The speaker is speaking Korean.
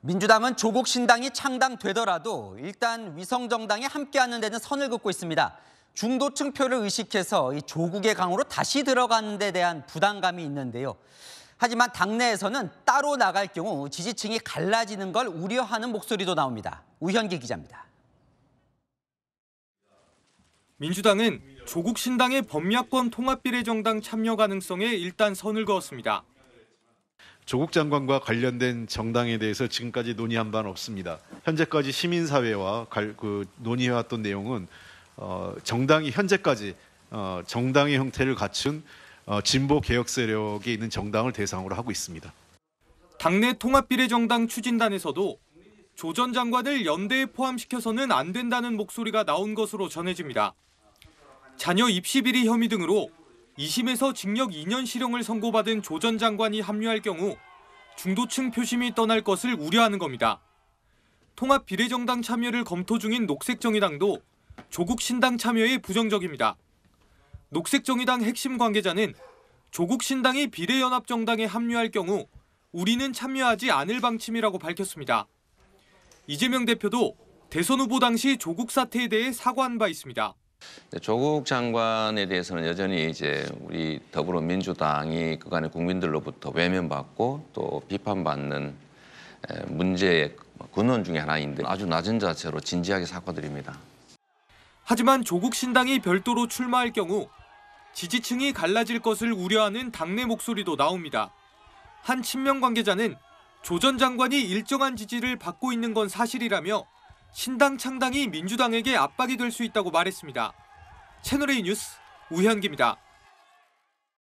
민주당은 조국 신당이 창당되더라도 일단 위성 정당이 함께하는 데는 선을 긋고 있습니다. 중도층 표를 의식해서 이 조국의 강으로 다시 들어가는 데 대한 부담감이 있는데요. 하지만 당내에서는 따로 나갈 경우 지지층이 갈라지는 걸 우려하는 목소리도 나옵니다. 우현기 기자입니다. 민주당은 조국 신당의 범야권 통합비례정당 참여 가능성에 일단 선을 그었습니다. 조국 장관과 관련된 정당에 대해서 지금까지 논의한 바는 없습니다. 현재까지 시민사회와 그 논의해왔던 내용은 어, 정당이 현재까지 어, 정당의 형태를 갖춘 어, 진보 개혁 세력이 있는 정당을 대상으로 하고 있습니다. 당내 통합비례정당 추진단에서도 조 전 장관을 연대에 포함시켜서는 안 된다는 목소리가 나온 것으로 전해집니다. 자녀 입시 비리 혐의 등으로 2심에서 징역 2년 실형을 선고받은 조 전 장관이 합류할 경우 중도층 표심이 떠날 것을 우려하는 겁니다. 통합 비례정당 참여를 검토 중인 녹색정의당도 조국 신당 참여에 부정적입니다. 녹색정의당 핵심 관계자는 조국 신당이 비례연합정당에 합류할 경우 우리는 참여하지 않을 방침이라고 밝혔습니다. 이재명 대표도 대선 후보 당시 조국 사태에 대해 사과한 바 있습니다. 네, 조국 장관에 대해서는 여전히 이제 우리 더불어민주당이 그간의 국민들로부터 외면받고 또 비판받는 문제의 근원 중의 하나인데 아주 낮은 자세로 진지하게 사과드립니다. 하지만 조국 신당이 별도로 출마할 경우 지지층이 갈라질 것을 우려하는 당내 목소리도 나옵니다. 한 친명 관계자는 조 전 장관이 일정한 지지를 받고 있는 건 사실이라며 신당 창당이 민주당에게 압박이 될 수 있다고 말했습니다. 채널A 뉴스 우현기입니다.